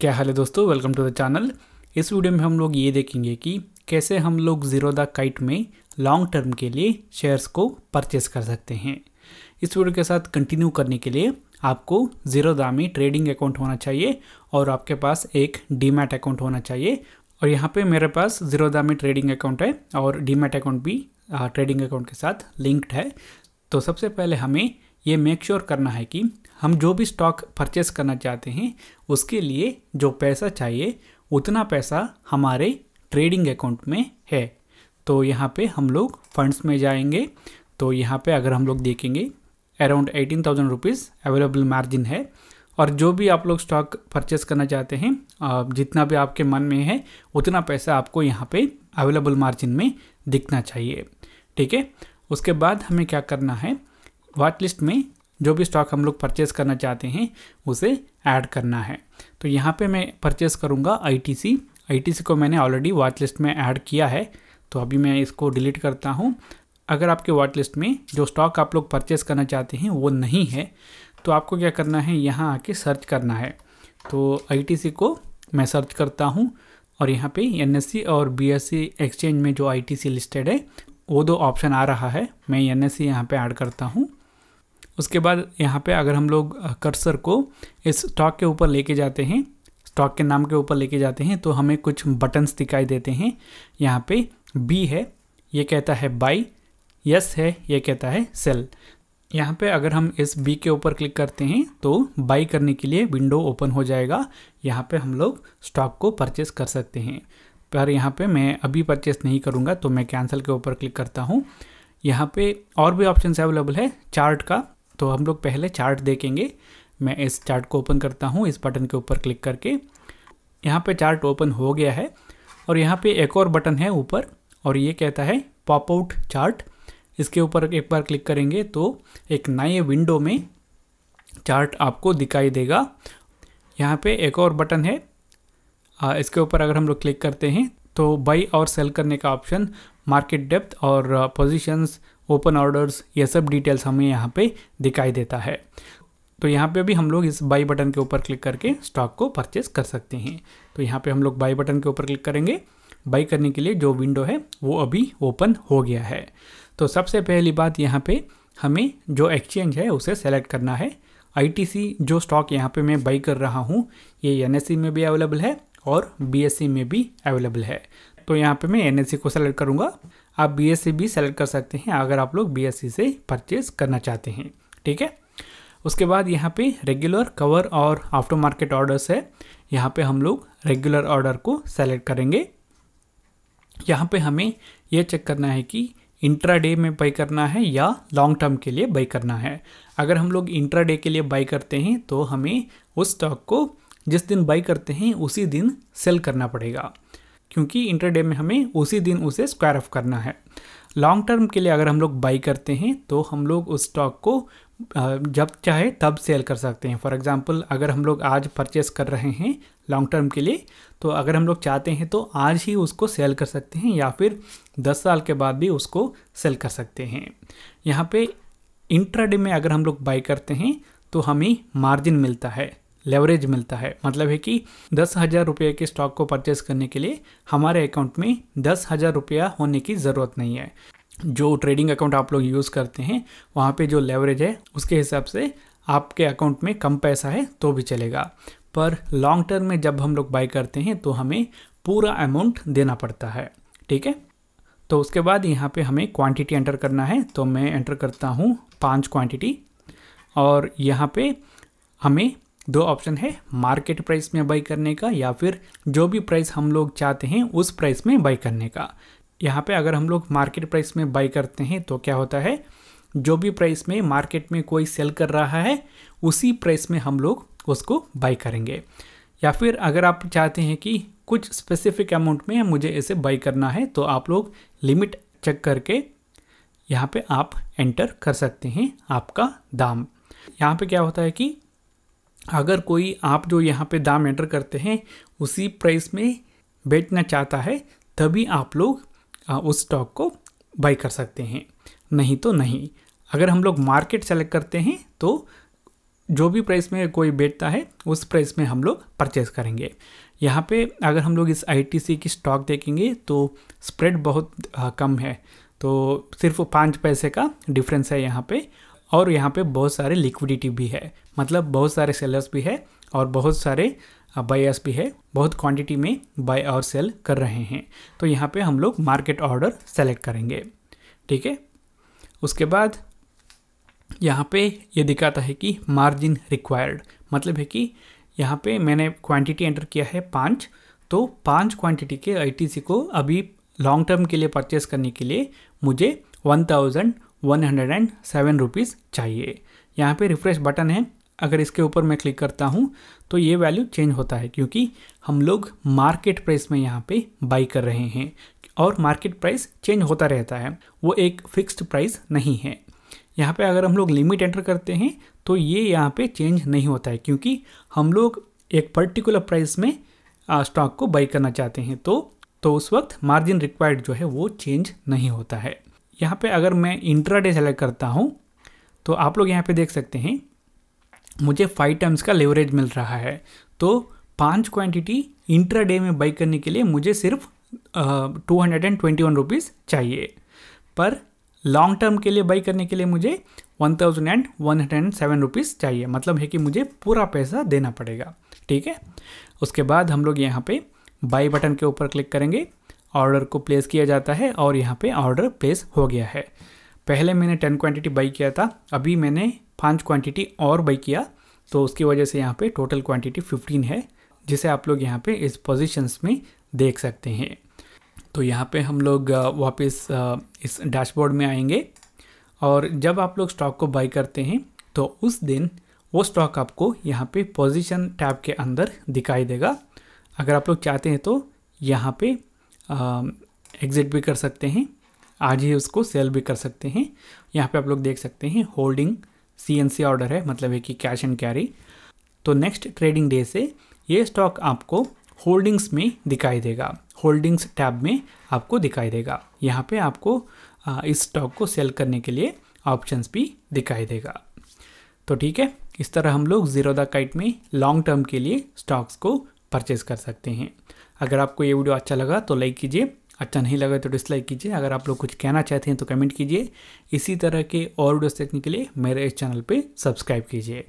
क्या हाल है दोस्तों वेलकम टू द चैनल इस वीडियो में हम लोग ये देखेंगे कि कैसे हम लोग जीरो द काइट में लॉन्ग टर्म के लिए शेयर्स को परचेस कर सकते हैं इस वीडियो के साथ कंटिन्यू करने के लिए आपको जीरो दा में ट्रेडिंग अकाउंट होना चाहिए और आपके पास एक डीमैट अकाउंट होना चाहिए और यहाँ पे मेरे पास जीरो दा में ट्रेडिंग अकाउंट है और डीमैट अकाउंट भी ट्रेडिंग अकाउंट के साथ लिंक्ड है तो सबसे पहले हमें ये मेक श्योर sure करना है कि हम जो भी स्टॉक परचेस करना चाहते हैं उसके लिए जो पैसा चाहिए उतना पैसा हमारे ट्रेडिंग अकाउंट में है तो यहाँ पे हम लोग फंड्स में जाएंगे तो यहाँ पे अगर हम लोग देखेंगे around eighteen thousand rupees available margin है और जो भी आप लोग स्टॉक परचेस करना चाहते हैं जितना भी आपके मन में है उतना पैसा आपको यहाँ पे अवेलेबल मार्जिन में दिखना चाहिए ठीक है उसके बाद हमें क्या करना है वाट लिस्ट में जो भी स्टॉक हम लोग परचेस करना चाहते हैं उसे ऐड करना है तो यहाँ पे मैं परचेस करूँगा आईटीसी आईटीसी को मैंने ऑलरेडी वाच लिस्ट में ऐड किया है तो अभी मैं इसको डिलीट करता हूँ अगर आपके वाट लिस्ट में जो स्टॉक आप लोग परचेस करना चाहते हैं वो नहीं है तो आपको क्या करना है यहाँ आके सर्च करना है तो आई को मैं सर्च करता हूँ और यहाँ पे एन और सी एक्सचेंज में जो सी लिस्टेड है वो दो ऑप्शन आ रहा है मैं एन एस सी यहाँ पर ऐड करता हूँ उसके बाद यहाँ पे अगर हम लोग कर्सर को इस स्टॉक के ऊपर लेके जाते हैं स्टॉक के नाम के ऊपर लेके जाते हैं तो हमें कुछ बटन्स दिखाई देते हैं यहाँ पे बी है ये कहता है बाई यस है ये कहता है सेल यहाँ पे अगर हम इस बी के ऊपर क्लिक करते हैं तो बाई करने के लिए विंडो ओपन हो जाएगा यहाँ पे हम लोग स्टॉक को परचेस कर सकते हैं पर यहाँ पे मैं अभी परचेस नहीं करूँगा तो मैं कैंसिल के ऊपर क्लिक करता हूँ यहाँ पे और भी ऑप्शन अवेलेबल है चार्ट का तो हम लोग पहले चार्ट देखेंगे मैं इस चार्ट को ओपन करता हूँ इस बटन के ऊपर क्लिक करके यहाँ पे चार्ट ओपन हो गया है और यहाँ पे एक और बटन है ऊपर और ये कहता है पॉप आउट चार्ट इसके ऊपर एक बार क्लिक करेंगे तो एक नए विंडो में चार्ट आपको दिखाई देगा यहाँ पे एक और बटन है आ, इसके ऊपर अगर हम लोग क्लिक करते हैं तो बाई और सेल करने का ऑप्शन मार्केट डेप्थ और पोजिशंस ओपन ऑर्डर्स ये सब डिटेल्स हमें यहाँ पे दिखाई देता है तो यहाँ पे भी हम लोग इस बाई बटन के ऊपर क्लिक करके स्टॉक को परचेज कर सकते हैं तो यहाँ पे हम लोग बाई बटन के ऊपर क्लिक करेंगे बाई करने के लिए जो विंडो है वो अभी ओपन हो गया है तो सबसे पहली बात यहाँ पे हमें जो एक्सचेंज है उसे सेलेक्ट करना है आई जो स्टॉक यहाँ पर मैं बाई कर रहा हूँ ये एन e में भी अवेलेबल है और बी e में भी अवेलेबल है तो यहाँ पे मैं एन e को सेलेक्ट करूँगा आप बी एस e भी सेलेक्ट कर सकते हैं अगर आप लोग बी e से परचेज करना चाहते हैं ठीक है उसके बाद यहाँ पे रेगुलर कवर और आफ्टर मार्केट ऑर्डर्स है यहाँ पे हम लोग रेगुलर ऑर्डर को सेलेक्ट करेंगे यहाँ पे हमें यह चेक करना है कि इंट्रा डे में बाई करना है या लॉन्ग टर्म के लिए बाई करना है अगर हम लोग इंट्रा डे के लिए बाई करते हैं तो हमें उस स्टॉक को जिस दिन बाई करते हैं उसी दिन सेल करना पड़ेगा क्योंकि इंटरडे में हमें उसी दिन उसे स्क्वायर ऑफ करना है लॉन्ग टर्म के लिए अगर हम लोग बाई करते हैं तो हम लोग उस स्टॉक को जब चाहे तब सेल कर सकते हैं फॉर एग्जांपल अगर हम लोग आज परचेस कर रहे हैं लॉन्ग टर्म के लिए तो अगर हम लोग चाहते हैं तो आज ही उसको सेल कर सकते हैं या फिर 10 साल के बाद भी उसको सेल कर सकते हैं यहाँ पे इंट्राडे में अगर हम लोग बाई करते हैं तो हमें मार्जिन मिलता है लेवरेज मिलता है मतलब है कि दस हज़ार रुपये के स्टॉक को परचेस करने के लिए हमारे अकाउंट में दस हज़ार रुपया होने की ज़रूरत नहीं है जो ट्रेडिंग अकाउंट आप लोग यूज़ करते हैं वहाँ पे जो लेवरेज है उसके हिसाब से आपके अकाउंट में कम पैसा है तो भी चलेगा पर लॉन्ग टर्म में जब हम लोग बाई करते हैं तो हमें पूरा अमाउंट देना पड़ता है ठीक है तो उसके बाद यहाँ पे हमें क्वांटिटी एंटर करना है तो मैं एंटर करता हूँ पांच क्वांटिटी और यहाँ पे हमें दो ऑप्शन है मार्केट प्राइस में बाई करने का या फिर जो भी प्राइस हम लोग चाहते हैं उस प्राइस में बाई करने का यहाँ पे अगर हम लोग मार्केट प्राइस में बाई करते हैं तो क्या होता है जो भी प्राइस में मार्केट में कोई सेल कर रहा है उसी प्राइस में हम लोग उसको बाई करेंगे या फिर अगर आप चाहते हैं कि कुछ स्पेसिफिक अमाउंट में मुझे इसे बाई करना है तो आप लोग लिमिट चेक करके यहाँ पे आप एंटर कर सकते हैं आपका दाम यहाँ पे क्या होता है कि अगर कोई आप जो यहाँ पे दाम एंटर करते हैं उसी प्राइस में बेचना चाहता है तभी आप लोग उस स्टॉक को बाई कर सकते हैं नहीं तो नहीं अगर हम लोग मार्केट सेलेक्ट करते हैं तो जो भी प्राइस में कोई बेचता है उस प्राइस में हम लोग परचेज करेंगे यहाँ पे अगर हम लोग इस आईटीसी की स्टॉक देखेंगे तो स्प्रेड बहुत कम है तो सिर्फ पाँच पैसे का डिफरेंस है यहाँ पे और यहाँ पे बहुत सारे लिक्विडिटी भी है मतलब बहुत सारे सेलर्स भी है और बहुत सारे बायर्स भी है बहुत क्वांटिटी में बाय और सेल कर रहे हैं तो यहाँ पे हम लोग मार्केट ऑर्डर सेलेक्ट करेंगे ठीक है उसके बाद यहाँ पे ये दिखाता है कि मार्जिन रिक्वायर्ड मतलब है कि यहाँ पे मैंने क्वांटिटी एंटर किया है पाँच तो पाँच क्वांटिटी के आई को अभी लॉन्ग टर्म के लिए परचेस करने के लिए मुझे one thousand one hundred and seven rupees चाहिए यहाँ पे रिफ्रेश बटन है अगर इसके ऊपर मैं क्लिक करता हूँ तो ये वैल्यू चेंज होता है क्योंकि हम लोग मार्केट प्राइस में यहाँ पे बाई कर रहे हैं और मार्केट प्राइस चेंज होता रहता है वो एक फिक्स्ड प्राइस नहीं है यहाँ पे अगर हम लोग लिमिट एंटर करते हैं तो ये यहाँ पे चेंज नहीं होता है क्योंकि हम लोग एक पर्टिकुलर प्राइस में स्टॉक को बाई करना चाहते हैं तो तो उस वक्त मार्जिन रिक्वायर्ड जो है वो चेंज नहीं होता है यहाँ पर अगर मैं इंट्राडे सेलेक्ट करता हूँ तो आप लोग यहाँ पे देख सकते हैं मुझे फाइव टाइम्स का लेवरेज मिल रहा है तो पाँच क्वांटिटी इंटर डे में बाई करने के लिए मुझे सिर्फ two hundred and twenty one rupees चाहिए पर लॉन्ग टर्म के लिए बाई करने के लिए मुझे one thousand and one hundred and seven rupees चाहिए मतलब है कि मुझे पूरा पैसा देना पड़ेगा ठीक है उसके बाद हम लोग यहाँ पे बाई बटन के ऊपर क्लिक करेंगे ऑर्डर को प्लेस किया जाता है और यहाँ पे ऑर्डर प्लेस हो गया है पहले मैंने टेन क्वांटिटी बाई किया था अभी मैंने पाँच क्वांटिटी और बाई किया तो उसकी वजह से यहाँ पे टोटल क्वांटिटी फिफ्टीन है जिसे आप लोग यहाँ पे इस पोजीशंस में देख सकते हैं तो यहाँ पे हम लोग वापस इस डैशबोर्ड में आएंगे और जब आप लोग स्टॉक को बाई करते हैं तो उस दिन वो स्टॉक आपको यहाँ पे पोजीशन टैब के अंदर दिखाई देगा अगर आप लोग चाहते हैं तो यहाँ पे एग्ज़िट भी कर सकते हैं आज ही उसको सेल भी कर सकते हैं यहाँ पे आप लोग देख सकते हैं होल्डिंग सी ऑर्डर है मतलब है कि कैश एंड कैरी तो नेक्स्ट ट्रेडिंग डे से ये स्टॉक आपको होल्डिंग्स में दिखाई देगा होल्डिंग्स टैब में आपको दिखाई देगा यहाँ पे आपको इस स्टॉक को सेल करने के लिए ऑप्शंस भी दिखाई देगा तो ठीक है इस तरह हम लोग जीरो द काइट में लॉन्ग टर्म के लिए स्टॉक्स को परचेज कर सकते हैं अगर आपको ये वीडियो अच्छा लगा तो लाइक कीजिए अच्छा नहीं लगा तो डिसलाइक कीजिए अगर आप लोग कुछ कहना चाहते हैं तो कमेंट कीजिए इसी तरह के और वीडियोस देखने के लिए मेरे इस चैनल पे सब्सक्राइब कीजिए